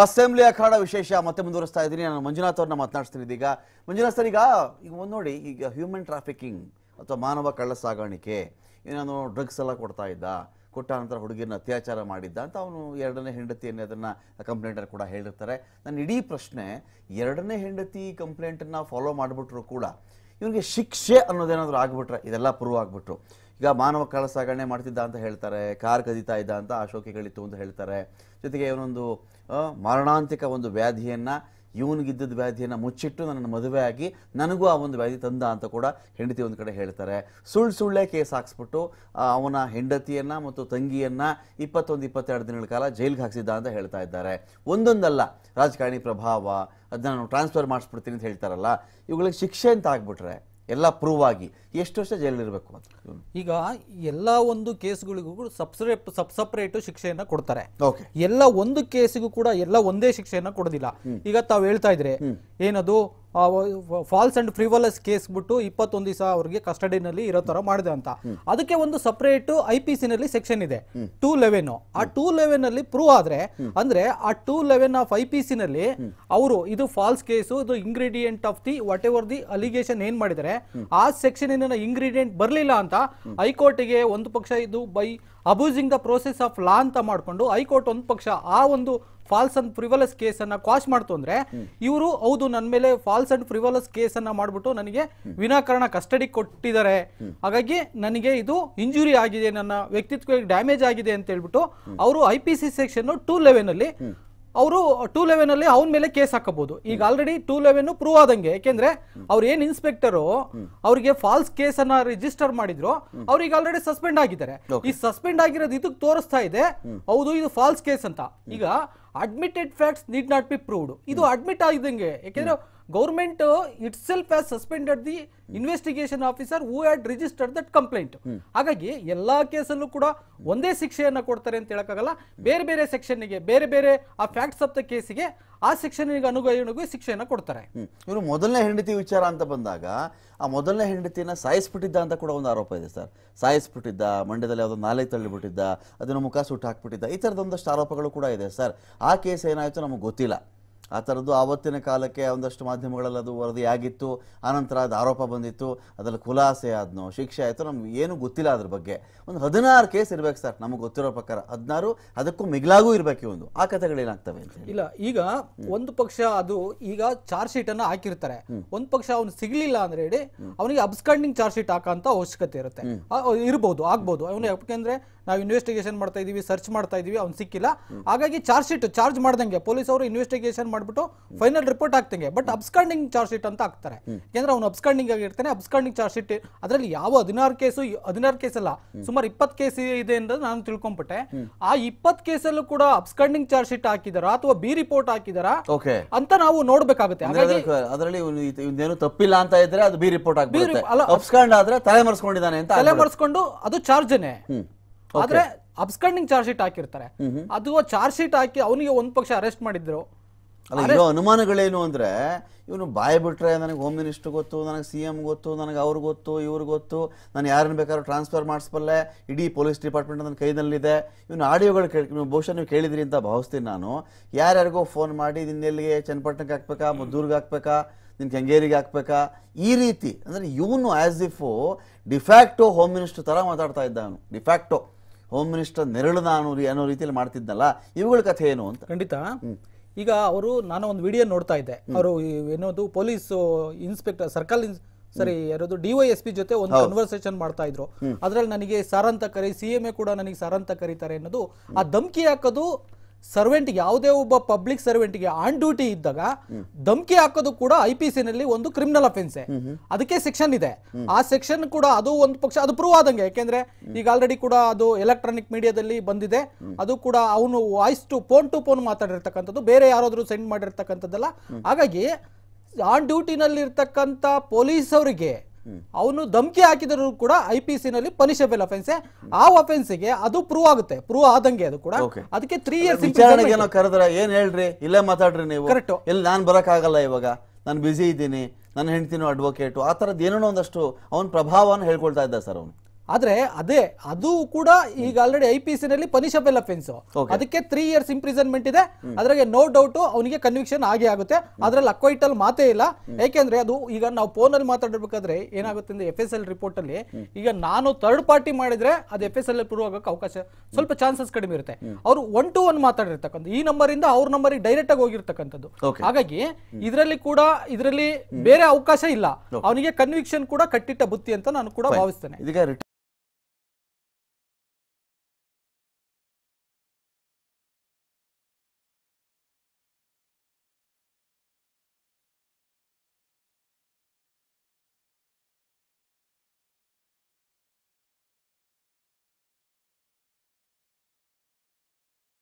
assembly ಅಖಾಡ ವಿಶೇಷ ಮತ್ತೆ ಮುಂದುವರಿಸ್ತಾ ಇದ್ದೀನಿ ನಾನು ಮಂಜುನಾಥ್ ಅವ್ರನ್ನ ಮಾತನಾಡ್ತೀನಿ ಇದೀಗ ಮಂಜುನಾಥ್ ಸರ್ ಈಗ ಈಗ ಒಂದು ನೋಡಿ ಈಗ ಹ್ಯೂಮನ್ ಟ್ರಾಫಿಕಿಂಗ್ ಅಥವಾ ಮಾನವ ಕಳ್ಳ ಸಾಗಾಣಿಕೆ ಏನೇನು ಡ್ರಗ್ಸ್ ಎಲ್ಲ ಕೊಡ್ತಾ ಇದ್ದ ಕೊಟ್ಟ ನಂತರ ಹುಡುಗಿಯನ್ನು ಅತ್ಯಾಚಾರ ಮಾಡಿದ್ದ ಅಂತ ಅವನು ಎರಡನೇ ಹೆಂಡತಿಯನ್ನು ಅದನ್ನು ಕಂಪ್ಲೇಂಟಲ್ಲಿ ಕೂಡ ಹೇಳಿರ್ತಾರೆ ನನ್ನ ಇಡೀ ಪ್ರಶ್ನೆ ಎರಡನೇ ಹೆಂಡತಿ ಕಂಪ್ಲೇಂಟನ್ನು ಫಾಲೋ ಮಾಡಿಬಿಟ್ರು ಕೂಡ ಇವನಿಗೆ ಶಿಕ್ಷೆ ಅನ್ನೋದೇನಾದರೂ ಆಗಿಬಿಟ್ರೆ ಇದೆಲ್ಲ ಪ್ರೂವ್ ಆಗಿಬಿಟ್ರು ಈಗ ಮಾನವ ಕಳಸಾಗಣೆ ಸಾಗಣೆ ಮಾಡ್ತಿದ್ದ ಅಂತ ಹೇಳ್ತಾರೆ ಕಾರ್ ಕದಿತಾ ಇದ್ದ ಅಂತ ಅಶೋಕಿಗಳಿತ್ತು ಅಂತ ಹೇಳ್ತಾರೆ ಜೊತೆಗೆ ಇವನೊಂದು ಮಾರಣಾಂತಿಕ ಒಂದು ವ್ಯಾಧಿಯನ್ನು ಇವನಿಗಿದ್ದದ ವ್ಯಾಧಿಯನ್ನು ಮುಚ್ಚಿಟ್ಟು ನನ್ನ ಮದುವೆ ಆಗಿ ನನಗೂ ಆ ಒಂದು ವ್ಯಾಧಿ ತಂದ ಅಂತ ಕೂಡ ಹೆಂಡತಿ ಒಂದು ಕಡೆ ಹೇಳ್ತಾರೆ ಸುಳ್ಳು ಸುಳ್ಳೇ ಕೇಸ್ ಹಾಕ್ಸ್ಬಿಟ್ಟು ಅವನ ಹೆಂಡತಿಯನ್ನು ಮತ್ತು ತಂಗಿಯನ್ನು ಇಪ್ಪತ್ತೊಂದು ಇಪ್ಪತ್ತೆರಡು ದಿನಗಳ ಕಾಲ ಜೈಲಿಗೆ ಹಾಕ್ಸಿದ್ದ ಅಂತ ಹೇಳ್ತಾ ಇದ್ದಾರೆ ಒಂದೊಂದಲ್ಲ ರಾಜಕಾರಣಿ ಪ್ರಭಾವ ಅದನ್ನ ನಾನು ಟ್ರಾನ್ಸ್ಫರ್ ಮಾಡಿಸ್ಬಿಡ್ತೀನಿ ಅಂತ ಹೇಳ್ತಾರಲ್ಲ ಇವುಗಳಿಗೆ ಶಿಕ್ಷೆ ಅಂತ ಆಗ್ಬಿಟ್ರೆ ಎಲ್ಲ ಪ್ರೂವ್ ಆಗಿ ಎಷ್ಟು ವರ್ಷ ಜೈಲಿರಬೇಕು ಅಂತ ಈಗ ಎಲ್ಲ ಒಂದು ಕೇಸ್ಗಳಿಗೂ ಕೂಡ ಸಬ್ಸರೇಟ್ ಸಬ್ ಸಪ್ರೇಟ್ ಶಿಕ್ಷೆಯನ್ನ ಕೊಡ್ತಾರೆ ಎಲ್ಲ ಒಂದು ಕೇಸಿಗೂ ಕೂಡ ಎಲ್ಲ ಒಂದೇ ಶಿಕ್ಷೆಯನ್ನ ಕೊಡೋದಿಲ್ಲ ಈಗ ತಾವು ಹೇಳ್ತಾ ಇದ್ರೆ ಏನದು ಫಾಲ್ಸ್ ಅಂಡ್ ಫ್ರಿವಲಸ್ ಕೇಸ್ ಬಿಟ್ಟು ಇಪ್ಪತ್ತೊಂದು ದಿವಸ ಅವ್ರಿಗೆ ಕಸ್ಟಡಿನಲ್ಲಿ ಇರೋ ತರ ಮಾಡಿದೆ ಅಂತ ಅದಕ್ಕೆ ಒಂದು ಸಪರೇಟ್ ಐ ಪಿ ಸಿ ನಲ್ಲಿ ಸೆಕ್ಷನ್ ಇದೆ ಟೂ ಲೆವೆನ್ ಆ ಟೂ ಲೆವೆನ್ ಅಲ್ಲಿ ಪ್ರೂವ್ ಆದ್ರೆ ಅಂದ್ರೆ ಆ two eleven of I P C ನಲ್ಲಿ ಅವರು ಇದು ಫಾಲ್ಸ್ ಕೇಸ್ ಇದು ingredient of the whatever the allegation ಏನ್ ಮಾಡಿದರೆ ಆ ಸೆಕ್ಷನ್ ಇಂಗ್ರೀಡಿಯೆಂಟ್ ಬರಲಿಲ್ಲ ಅಂತ ಗೆ ಒಂದು ಪಕ್ಷ ಇದು by abusing the process of law ಅಂತ ಮಾಡಿಕೊಂಡು ಹೈಕೋರ್ಟ್ ಒಂದು ಪಕ್ಷ ಆ ಒಂದು ಫಾಲ್ಸ್ ಅಂಡ್ ಪ್ರಿವಲಸ್ ಅನ್ನ ಕ್ವಾಶ್ ಮಾಡ್ತು ಅಂದ್ರೆ ಇವರು ಹೌದು ನನ್ನ ಮೇಲೆ ಫಾಲ್ಸ್ ಅಂಡ್ ಪ್ರಿವಲಸ್ ಅನ್ನ ಮಾಡಿಬಿಟ್ಟು ನನಗೆ ವಿನಾಕಾರಣ ಕಸ್ಟಡಿ ಕೊಟ್ಟಿದ್ದಾರೆ ಹಾಗಾಗಿ ನನಗೆ ಇದು ಇಂಜುರಿ ಆಗಿದೆ ನನ್ನ ವ್ಯಕ್ತಿತ್ವಕ್ಕೆ ಡ್ಯಾಮೇಜ್ ಆಗಿದೆ ಅಂತ ಹೇಳ್ಬಿಟ್ಟು ಅವರು I P C section two eleven ಅಲ್ಲಿ ಅವರು ಟೂ ಲೆವೆನ್ ಅಲ್ಲಿ ಅವನ ಮೇಲೆ ಕೇಸ್ ಹಾಕಬಹುದು ಈಗ ಆಲ್ರೆಡಿ ಟೂ ಲೆವೆನ್ ಪ್ರೂವ್ ಆದಂಗೆ ಯಾಕೆಂದ್ರೆ ಅವ್ರ ಏನ್ ಇನ್ಸ್ಪೆಕ್ಟರ್ ಅವ್ರಿಗೆ ಫಾಲ್ಸ್ ಕೇಸ್ ಅನ್ನ ರಿಜಿಸ್ಟರ್ ಮಾಡಿದ್ರು ಅವ್ರಿಗೆ ಆಲ್ರೆಡಿ ಸಸ್ಪೆಂಡ್ ಆಗಿದ್ದಾರೆ ಈ ಸಸ್ಪೆಂಡ್ ಆಗಿರೋದು ಇದಕ್ಕೆ ತೋರಿಸ್ತಾ ಇದೆ ಹೌದು ಇದು ಫಾಲ್ಸ್ ಕೇಸ್ ಅಂತ ಈಗ admitted facts need not be proved ಇದು ಅಡ್ಮಿಟ್ ಆಗಿದಂಗೆ ಯಾಕೆಂದ್ರೆ government itself has suspended the investigation officer who had registered that complaint ಹಾಗಾಗಿ ಎಲ್ಲಾ ಕೇಸಲ್ಲೂ ಕೂಡ ಒಂದೇ ಶಿಕ್ಷೆಯನ್ನು ಕೊಡ್ತಾರೆ ಅಂತ ಹೇಳಕ್ಕಾಗಲ್ಲ ಬೇರೆ ಬೇರೆ ಸೆಕ್ಷನ್ಗೆ ಬೇರೆ ಬೇರೆ ಆ ಫ್ಯಾಕ್ಟ್ಸ್ ಆಫ್ ದ ಕೇಸಿಗೆ ಆ ಶಿಕ್ಷಣಿಗೆ ಅನುಗುಣವಾಗಿ ಶಿಕ್ಷೆಯನ್ನು ಕೊಡ್ತಾರೆ ಇವರು ಮೊದಲನೇ ಹೆಂಡತಿ ವಿಚಾರ ಅಂತ ಬಂದಾಗ ಆ ಮೊದಲನೇ ಹೆಂಡತಿನ ಸಾಯಿಸ್ಬಿಟ್ಟಿದ್ದ ಅಂತ ಕೂಡ ಒಂದು ಆರೋಪ ಇದೆ ಸರ್ ಸಾಯಿಸ್ಬಿಟ್ಟಿದ್ದ ಮಂಡ್ಯದಲ್ಲಿ ಯಾವುದೋ ನಾಲೆ ತಳ್ಳಿಬಿಟ್ಟಿದ್ದ ಅದನ್ನು ಮುಖ ಸುಟ್ಟು ಹಾಕ್ಬಿಟ್ಟಿದ್ದ ಈ ಥರದೊಂದಷ್ಟು ಆರೋಪಗಳು ಕೂಡ ಇದೆ ಸರ್ ಆ ಕೇಸ್ ಏನಾಯಿತು ನಮಗೆ ಗೊತ್ತಿಲ್ಲ ಆ ಥರದ್ದು ಆವತ್ತಿನ ಕಾಲಕ್ಕೆ ಒಂದಷ್ಟು ಮಾಧ್ಯಮಗಳಲ್ಲಿ ಅದು ವರದಿ ಆಗಿತ್ತು ಆನಂತರ ಅದು ಆರೋಪ ಬಂದಿತ್ತು ಅದರಲ್ಲಿ ಖುಲಾಸೆ ಆದ್ನೋ ಶಿಕ್ಷೆ ಆಯಿತು ನಮ್ಗೆ ಏನು ಗೊತ್ತಿಲ್ಲ ಅದ್ರ ಬಗ್ಗೆ ಒಂದು ಹದಿನಾರು ಕೇಸ್ ಇರಬೇಕು ಸರ್ ನಮಗೆ ಗೊತ್ತಿರೋ ಪ್ರಕಾರ ಹದಿನಾರು ಅದಕ್ಕೂ ಮಿಗಿಲಾಗೂ ಇರಬೇಕು ಒಂದು ಆ ಕಥೆಗಳೇನಾಗ್ತವೆ ಅಂತ ಇಲ್ಲ ಈಗ ಒಂದು ಪಕ್ಷ ಅದು ಈಗ ಚಾರ್ಜ್ ಶೀಟ್ ಅನ್ನು ಹಾಕಿರ್ತಾರೆ ಒಂದು ಪಕ್ಷ ಅವ್ನು ಸಿಗ್ಲಿಲ್ಲ ಅಂದ್ರೆ ಹೇಳಿ ಅವನಿಗೆ ಅಬ್ಸ್ಕಂಡಿಂಗ್ ಚಾರ್ಜ್ ಶೀಟ್ ಅಂತ ಅವಶ್ಯಕತೆ ಇರುತ್ತೆ ಇರಬಹುದು ಆಗ್ಬಹುದು ಅವನು ಯಾಕೆಂದ್ರೆ ನಾವು ಇನ್ವೆಸ್ಟಿಗೇಷನ್ ಮಾಡ್ತಾ ಇದೀವಿ ಸರ್ಚ್ ಮಾಡ್ತಾ ಇದೀವಿ ಅವ್ನು ಸಿಕ್ಕಿಲ್ಲ ಹಾಗಾಗಿ ಚಾರ್ಜ್ ಶೀಟ್ ಚಾರ್ಜ್ ಮಾಡ್ದಂಗೆ ಪೊಲೀಸ್ ಅವರು ಇನ್ವೆಸ್ಟಿಗೇಷನ್ ಮಾಡಿ ಮಾಡಿಬಿಟ್ಟು ಫೈನಲ್ ರಿಪೋರ್ಟ್ ಹಾಕ್ತಂಗೆ ಬಟ್ ಅಬ್ಸ್ಕಾಂಡಿಂಗ್ ಚಾರ್ಜ್ ಶೀಟ್ ಅಂತ ಹಾಕ್ತಾರೆ ಯಾಕಂದ್ರೆ ಅವ್ನು ಅಬ್ಸ್ಕಾಂಡಿಂಗ್ ಆಗಿರ್ತಾನೆ ಅಬ್ಸ್ಕಾಂಡಿಂಗ್ ಚಾರ್ಜ್ ಶೀಟ್ ಅದರಲ್ಲಿ ಯಾವ ಹದಿನಾರು ಕೇಸು ಹದಿನಾರು ಕೇಸ್ ಅಲ್ಲ ಸುಮಾರು ಇಪ್ಪತ್ತು ಕೇಸ್ ಇದೆ ಅಂತ ನಾನು ತಿಳ್ಕೊಂಡ್ಬಿಟ್ಟೆ ಆ ಇಪ್ಪತ್ತು ಕೇಸಲ್ಲೂ ಕೂಡ ಅಬ್ಸ್ಕಾಂಡಿಂಗ್ ಚಾರ್ಜ್ ಶೀಟ್ ಹಾಕಿದಾರ ಅಥವಾ ಬಿ ರಿಪೋರ್ಟ್ ಹಾಕಿದಾರಾ ಅಂತ ನಾವು ನೋಡ್ಬೇಕಾಗುತ್ತೆ ಅದರಲ್ಲಿ ಏನು ತಪ್ಪಿಲ್ಲ ಅಂತ ಇದ್ರೆ ಅದು ಬಿ ರಿಪೋರ್ಟ್ ಅಬ್ಸ್ಕಾಂಡ್ ಆದ್ರೆ ತಲೆ ಮರ್ಸ್ಕೊಂಡಿದ್ದಾನೆ ಅಂತ ತಲೆ ಮರೆಸ್ಕೊಂಡು ಅದು ಚಾರ್ಜನೆ ಆದ್ರೆ ಅಬ್ಸ್ಕಾಂಡಿಂಗ್ ಚಾರ್ಜ್ ಶೀಟ್ ಹಾಕಿರ್ತಾರೆ ಅದು ಚಾರ್ಜ್ ಶೀಟ್ ಹಾಕಿ ಅವನಿಗೆ ಒಂದ್ ಪಕ್ಷ ಅರೆಸ್ಟ್ ಮಾಡಿದ್ರು ಅಲ್ಲ ಇರೋ ಅನುಮಾನಗಳೇನು ಅಂದರೆ ಇವನು ಬಾಯಿ ಬಿಟ್ಟರೆ ನನಗೆ ಹೋಮ್ ಮಿನಿಸ್ಟರ್ ಗೊತ್ತು ನನಗೆ ಸಿ ಎಮ್ ಗೊತ್ತು ನನಗೆ ಅವ್ರು ಗೊತ್ತು ಇವ್ರಿಗೆ ಗೊತ್ತು ನಾನು ಯಾರನ್ನು ಬೇಕಾದ್ರೂ ಟ್ರಾನ್ಸ್ಫರ್ ಮಾಡಿಸ್ಬಲ್ಲೆ ಇಡೀ ಪೊಲೀಸ್ ಡಿಪಾರ್ಟ್ಮೆಂಟ್ ನನ್ನ ಕೈನಲ್ಲಿದೆ ಇವನು ಆಡಿಯೋಗಳು ಕೇಳಿ ನೀವು ಬಹುಶಃ ನೀವು ಕೇಳಿದ್ರಿ ಅಂತ ಭಾವಿಸ್ತೀನಿ ನಾನು ಯಾರ್ಯಾರಿಗೋ ಫೋನ್ ಮಾಡಿ ನಿನ್ನೆಲ್ಲಿಗೆ ಚನ್ನಪಟ್ಟಣಕ್ಕೆ ಹಾಕ್ಬೇಕಾ ಮುದ್ದೂರ್ಗೆ ಹಾಕ್ಬೇಕಾ ನಿನ್ನ ಕೆಂಗೇರಿಗೆ ಹಾಕ್ಬೇಕಾ ಈ ರೀತಿ ಅಂದರೆ ಇವನು as if de facto home minister ಥರ ಮಾತಾಡ್ತಾ ಇದ್ದ ಅವನು ಡಿಫ್ಯಾಕ್ಟೋ ಹೋಮ್ ಮಿನಿಸ್ಟರ್ ನೆರಳು ನಾನು ಅನ್ನೋ ರೀತಿಯಲ್ಲಿ ಮಾಡ್ತಿದ್ದಲ್ಲ ಇವುಗಳ ಕಥೆ ಏನು ಅಂತ ಖಂಡಿತ ಈಗ ಅವರು ನಾನು ಒಂದು ವಿಡಿಯೋ ನೋಡ್ತಾ ಇದ್ದೆ ಅವರು ಏನೋದು ಪೊಲೀಸ್ ಇನ್ಸ್ಪೆಕ್ಟರ್ ಸರ್ಕಲ್ ಸರಿ ಯಾರದು ಡಿ ವೈ ಎಸ್ ಪಿ ಜೊತೆ ಒಂದು ಕನ್ವರ್ಸೇಷನ್ ಮಾಡ್ತಾ ಇದ್ರು ಅದ್ರಲ್ಲಿ ನನಗೆ ಸರ್ ಅಂತ ಕರಿ ಸಿ ಎಂ ಎ ಕೂಡ ನನಗೆ ಸರ್ ಅಂತ ಕರೀತಾರೆ ಅನ್ನೋದು ಆ ಧಮಕಿ ಹಾಕೋದು ಸರ್ವೆಂಟ್ ಯಾವುದೇ ಒಬ್ಬ ಪಬ್ಲಿಕ್ ಗೆ ಆನ್ ಡ್ಯೂಟಿ ಇದ್ದಾಗ ಧಮಕಿ ಹಾಕೋದು ಕೂಡ ಐ ಪಿ ಸಿ ನಲ್ಲಿ ಒಂದು ಕ್ರಿಮಿನಲ್ ಅಫೆನ್ಸ್ ಅದಕ್ಕೆ ಸೆಕ್ಷನ್ ಇದೆ ಆ ಸೆಕ್ಷನ್ ಕೂಡ ಅದು ಒಂದು ಪಕ್ಷ ಅದು ಪ್ರೂವ್ ಆದಂಗೆ ಯಾಕೆಂದ್ರೆ ಈಗ ಆಲ್ರೆಡಿ ಕೂಡ ಅದು ಎಲೆಕ್ಟ್ರಾನಿಕ್ ಮೀಡಿಯಾದಲ್ಲಿ ಬಂದಿದೆ ಅದು ಕೂಡ ಅವನು voice to phone to phone ಮಾತಾಡಿರ್ತಕ್ಕಂಥದ್ದು ಬೇರೆ ಯಾರಾದ್ರೂ ಸೆಂಡ್ ಮಾಡಿರ್ತಕ್ಕಂಥದ್ದಲ್ಲ ಹಾಗಾಗಿ ಆನ್ ಡ್ಯೂಟಿನಲ್ಲಿ ಇರ್ತಕ್ಕಂಥ ಪೊಲೀಸ್ ಅವರಿಗೆ ಅವನು ಧಮಕಿ ಹಾಕಿದ್ರು ಕೂಡ ಐ ಪಿ ಸಿ ನಲ್ಲಿ ಪನಿಷಬಲ್ ಅಫೆನ್ಸ್ ಆ ಗೆ ಅದು ಪ್ರೂವ್ ಆಗುತ್ತೆ ಪ್ರೂವ್ ಆದಂಗೆ ಅದು ಕೂಡ ಅದಕ್ಕೆ ತ್ರೀ ಇಯರ್ಸ್ ವಿಚಾರಣೆಗೆ ಏನೋ ಕರೆದ್ರೆ ಏನ್ ಹೇಳ್ರಿ ಇಲ್ಲೇ ಮಾತಾಡ್ರಿ ನೀವು ಕರೆಕ್ಟ್ ಇಲ್ಲಿ ನಾನು ಬರಕ್ ಆಗಲ್ಲ ಇವಾಗ ನಾನು ಬ್ಯುಸಿ ಇದ್ದೀನಿ ನನ್ನ ಹೆಂಡ್ತಿನೋ ಅಡ್ವೊಕೇಟು ಆ ಥರದ್ದು ಏನೋ ಒಂದಷ್ಟು ಅವನ ಪ್ರಭಾವನ ಹೇಳ್ಕೊಳ್ತಾ ಇದ್ದ ಸರ್ ಅವನು ಆದ್ರೆ ಅದೇ ಅದು ಕೂಡ ಈಗ ಆಲ್ರೆಡಿ ಐ ಪಿ ನಲ್ಲಿ ಪನಿಷಬಲ್ ಅಫೆನ್ಸ್ ಅದಕ್ಕೆ ತ್ರೀ ಇಯರ್ಸ್ ಇಂಪ್ರಿಸನ್ಮೆಂಟ್ ಇದೆ ಅದ್ರಾಗೆ ನೋ ಡೌಟ್ ಅವನಿಗೆ ಕನ್ವಿಕ್ಷನ್ ಆಗೇ ಆಗುತ್ತೆ ಅದ್ರಲ್ಲಿ ಅಲ್ಲಿ ಮಾತೇ ಇಲ್ಲ ಯಾಕೆಂದ್ರೆ ಅದು ಈಗ ನಾವು ಫೋನ್ ಅಲ್ಲಿ ಮಾತಾಡಬೇಕಾದ್ರೆ ಏನಾಗುತ್ತೆ ಎಫ್ ಎಸ್ ಎಲ್ ರಿಪೋರ್ಟ್ ಅಲ್ಲಿ ಈಗ ನಾನು ಥರ್ಡ್ ಪಾರ್ಟಿ ಮಾಡಿದ್ರೆ ಅದು ಎಫ್ ಎಸ್ ಎಲ್ ಪ್ರೂವ್ ಆಗೋಕೆ ಅವಕಾಶ ಸ್ವಲ್ಪ ಚಾನ್ಸಸ್ ಕಡಿಮೆ ಇರುತ್ತೆ ಅವರು ಒನ್ ಟು ಒನ್ ಮಾತಾಡಿರ್ತಕ್ಕಂಥ ಈ ನಂಬರ್ ಇಂದ ಅವ್ರ ನಂಬರ್ ಡೈರೆಕ್ಟ್ ಆಗಿ ಹೋಗಿರ್ತಕ್ಕಂಥದ್ದು ಹಾಗಾಗಿ ಇದರಲ್ಲಿ ಕೂಡ ಇದರಲ್ಲಿ ಬೇರೆ ಅವಕಾಶ ಇಲ್ಲ ಅವನಿಗೆ ಕನ್ವಿಕ್ಷನ್ ಕೂಡ ಕಟ್ಟಿಟ್ಟ ಬುತ್ತಿ ಅಂತ ನಾನು ಕೂಡ ಭಾವಿಸ್ತೇನೆ